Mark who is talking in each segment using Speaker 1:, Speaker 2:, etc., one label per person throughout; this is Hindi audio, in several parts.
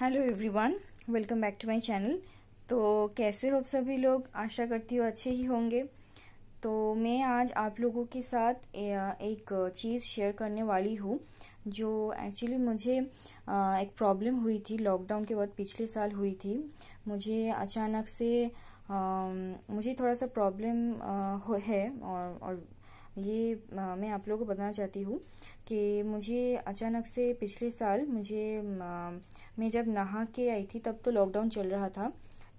Speaker 1: hello everyone welcome back to my channel तो कैसे हो सभी लोग आशा करती हूँ अच्छे ही होंगे तो मैं आज आप लोगों के साथ एक चीज़ शेयर करने वाली हूँ जो एक्चुअली मुझे एक प्रॉब्लम हुई थी लॉकडाउन के बाद पिछले साल हुई थी मुझे अचानक से मुझे थोड़ा सा प्रॉब्लम है और, और ये मैं आप लोगों को बताना चाहती हूँ कि मुझे अचानक से पिछले साल मुझे आ, मैं जब नहा के आई थी तब तो लॉकडाउन चल रहा था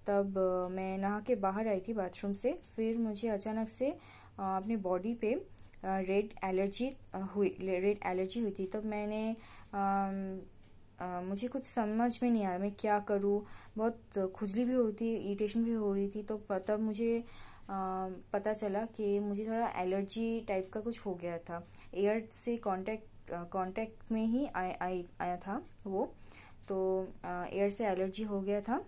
Speaker 1: तब मैं नहा के बाहर आई थी बाथरूम से फिर मुझे अचानक से अपनी बॉडी पे रेड एलर्जी हुई रेड एलर्जी हुई थी तब मैंने आ, मुझे कुछ समझ में नहीं आ रहा मैं क्या करूँ बहुत खुजली भी हो रही थी इरिटेशन भी हो रही थी तो तब मुझे आ, पता चला कि मुझे थोड़ा एलर्जी टाइप का कुछ हो गया था एयर से कांटेक्ट कांटेक्ट में ही आ, आ, आया था वो तो एयर से एलर्जी हो गया था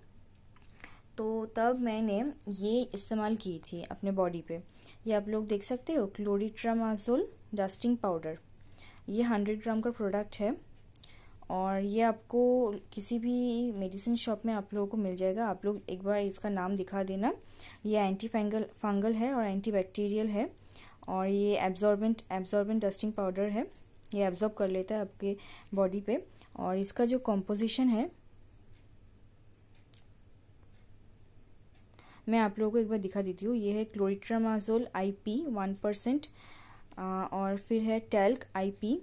Speaker 1: तो तब मैंने ये इस्तेमाल की थी अपने बॉडी पे ये आप लोग देख सकते हो क्लोरीट्रामाजोल डस्टिंग पाउडर ये हंड्रेड ग्राम का प्रोडक्ट है और ये आपको किसी भी मेडिसिन शॉप में आप लोगों को मिल जाएगा आप लोग एक बार इसका नाम दिखा देना ये एंटी फंगल फंगल है और एंटी बैक्टीरियल है और ये एब्जॉर्बेंट एब्जॉर्बेंट डस्टिंग पाउडर है ये एब्जॉर्ब कर लेता है आपके बॉडी पे और इसका जो कॉम्पोजिशन है मैं आप लोगों को एक बार दिखा देती हूँ ये है क्लोरिट्रामाजोल आईपी वन परसेंट और फिर है टेल्क आईपी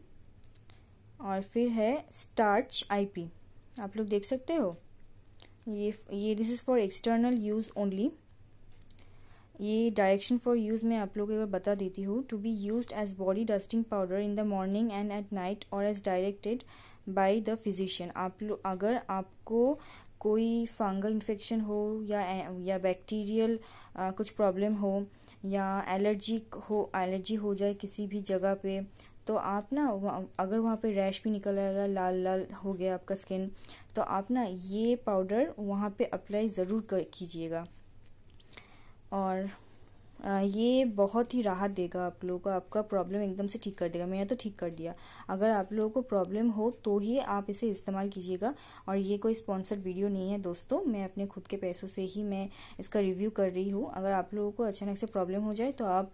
Speaker 1: और फिर है स्टार्च आईपी आप लोग देख सकते हो ये ये this is for external use only ये डायरेक्शन फॉर यूज़ मैं आप लोगों को बता देती हूँ to be use as body dusting powder in the morning and at night और as directed by the physician आप लोग अगर आपको कोई फंगल इन्फेक्शन हो या या बैक्टीरियल कुछ प्रॉब्लम हो या एलर्जी हो एलर्जी हो जाए किसी भी जगह पे तो आप ना अगर वहाँ पे रैश भी निकल आएगा लाल लाल हो गया आपका स्किन तो आप ना ये पाउडर वहाँ पे अप्लाई ज़रूर कीजिएगा और ये बहुत ही राहत देगा आप लोगों को आपका प्रॉब्लम एकदम से ठीक कर देगा मैंने तो ठीक कर दिया अगर आप लोगों को प्रॉब्लम हो तो ही आप इसे इस्तेमाल कीजिएगा और ये कोई स्पॉन्सर्ड वीडियो नहीं है दोस्तों मैं अपने खुद के पैसों से ही मैं इसका रिव्यू कर रही हूँ अगर आप लोगों को अचानक से प्रॉब्लम हो जाए तो आप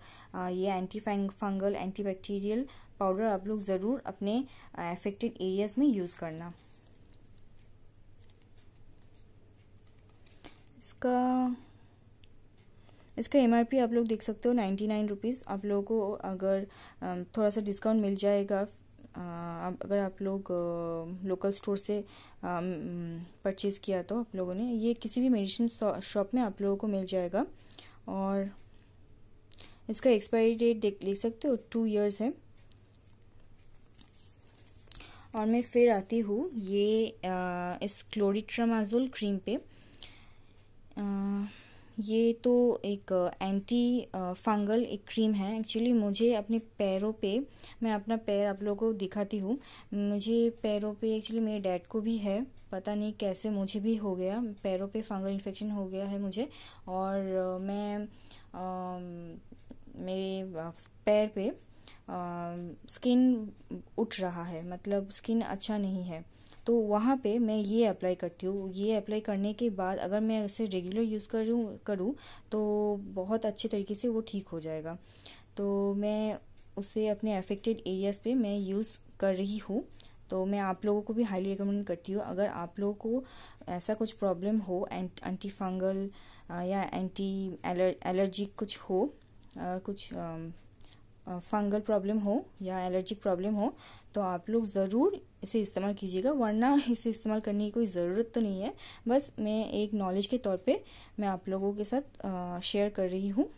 Speaker 1: ये एंटी फंगल एंटीबैक्टीरियल पाउडर आप लोग ज़रूर अपने एफेक्टेड एरियाज में यूज़ करना इसका इसका एम आप लोग देख सकते हो नाइन्टी नाइन रुपीज़ आप लोगों को अगर थोड़ा सा डिस्काउंट मिल जाएगा अगर आप लोग लोकल स्टोर से परचेज़ किया तो आप लोगों ने ये किसी भी मेडिसिन शॉप में आप लोगों को मिल जाएगा और इसका एक्सपायरी डेट देख देख सकते हो टू इयर्स है और मैं फिर आती हूँ ये आ, इस क्लोरिट्रामाजोल क्रीम पे आ, ये तो एक एंटी uh, फंगल uh, एक क्रीम है एक्चुअली मुझे अपने पैरों पे मैं अपना पैर आप लोगों को दिखाती हूँ मुझे पैरों पे एक्चुअली मेरे डैड को भी है पता नहीं कैसे मुझे भी हो गया पैरों पे फंगल इन्फेक्शन हो गया है मुझे और uh, मैं आ, um, मेरे पैर पे आ, um, स्किन उठ रहा है मतलब स्किन अच्छा नहीं है तो वहाँ पे मैं ये अप्लाई करती हूँ ये अप्लाई करने के बाद अगर मैं इसे रेगुलर यूज़ करूँ करूँ तो बहुत अच्छे तरीके से वो ठीक हो जाएगा तो मैं उसे अपने अफेक्टेड एरियाज़ पे मैं यूज़ कर रही हूँ तो मैं आप लोगों को भी हाईली रिकमेंड करती हूँ अगर आप लोगों को ऐसा कुछ प्रॉब्लम हो एंटी फंगल uh, या एंटी एलर्जिक कुछ हो uh, कुछ um, फंगल प्रॉब्लम हो या एलर्जिक प्रॉब्लम हो तो आप लोग ज़रूर इसे इस्तेमाल कीजिएगा वरना इसे इस्तेमाल करने की कोई ज़रूरत तो नहीं है बस मैं एक नॉलेज के तौर पे मैं आप लोगों के साथ शेयर कर रही हूँ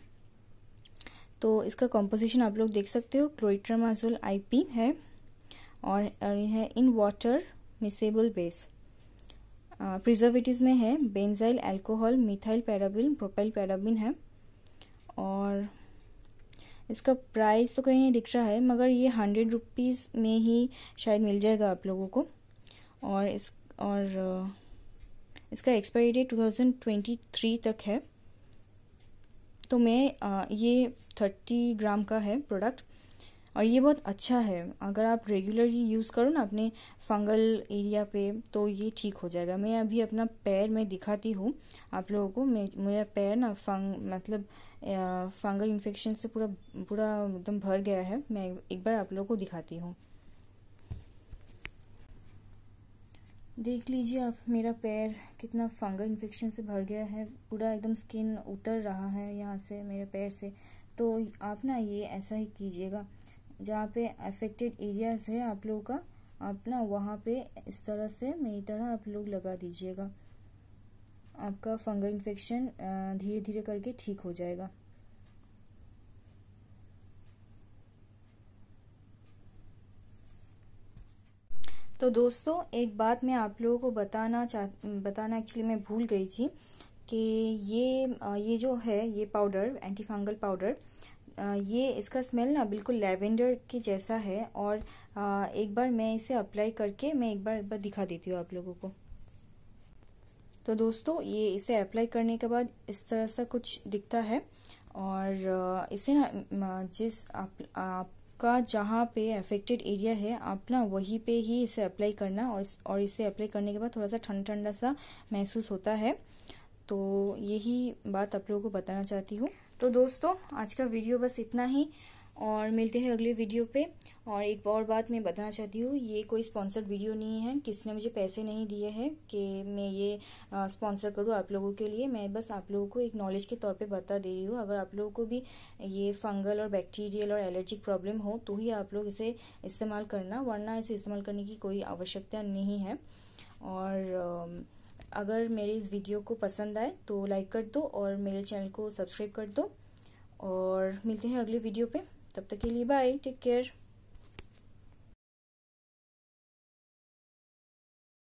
Speaker 1: तो इसका कॉम्पोजिशन आप लोग देख सकते हो क्रोइट्रामाजोल आईपी है और है in water miscible base preservative में है benzyl alcohol methyl paraben propyl paraben है और इसका प्राइस तो कहीं नहीं दिख रहा है मगर ये हंड्रेड रुपीज़ में ही शायद मिल जाएगा आप लोगों को और इस और इसका एक्सपायरी डेट 2023 तक है तो मैं ये 30 ग्राम का है प्रोडक्ट और ये बहुत अच्छा है अगर आप रेगुलरली यूज़ करो ना अपने फंगल एरिया पे तो ये ठीक हो जाएगा मैं अभी अपना पैर में दिखाती हूँ आप लोगों को मेरा पैर ना फंग मतलब फंगल इन्फेक्शन से पूरा पूरा एकदम भर गया है मैं एक बार आप लोगों को दिखाती हूँ देख लीजिए आप मेरा पैर कितना फंगल इन्फेक्शन से भर गया है पूरा एकदम स्किन उतर रहा है यहाँ से मेरे पैर से तो आप ना ये ऐसा ही कीजिएगा जहाँ पे अफेक्टेड एरियाज है आप लोगों का आप ना वहाँ पे इस तरह से मेरी तरह आप लोग लगा दीजिएगा आपका फंगल इन्फेक्शन धीरे धीरे करके ठीक हो जाएगा तो दोस्तों एक बात मैं आप लोगों को बताना चाह बताना एक्चुअली मैं भूल गई थी कि ये ये जो है ये पाउडर एंटी फंगल पाउडर ये इसका स्मेल ना बिल्कुल लेवेंडर के जैसा है और एक बार मैं इसे अप्लाई करके मैं एक बार एक बार दिखा देती हूँ आप लोगों को तो दोस्तों ये इसे अप्लाई करने के बाद इस तरह से कुछ दिखता है और इसे ना जिस आप आपका जहाँ पे अफेक्टेड एरिया है आप ना वहीं पे ही इसे अप्लाई करना और और इसे अप्लाई करने के बाद थोड़ा सा ठंडा ठंडा सा महसूस होता है तो यही बात आप लोगों को बताना चाहती हूँ तो दोस्तों आज का वीडियो बस इतना ही और मिलते हैं अगले वीडियो पे और एक और बात मैं बताना चाहती हूँ ये कोई स्पॉन्सर्ड वीडियो नहीं है किसने मुझे पैसे नहीं दिए हैं कि मैं ये स्पॉन्सर करूँ आप लोगों के लिए मैं बस आप लोगों को एक नॉलेज के तौर पे बता दे रही हूँ अगर आप लोगों को भी ये फंगल और बैक्टीरियल और एलर्जिक प्रॉब्लम हो तो ही आप लोग इसे इस्तेमाल करना वरना इसे इस्तेमाल करने की कोई आवश्यकता नहीं है और अगर मेरे इस वीडियो को पसंद आए तो लाइक कर दो और मेरे चैनल को सब्सक्राइब कर दो और मिलते हैं अगले वीडियो पे तब तक के लिए बाय टेक केयर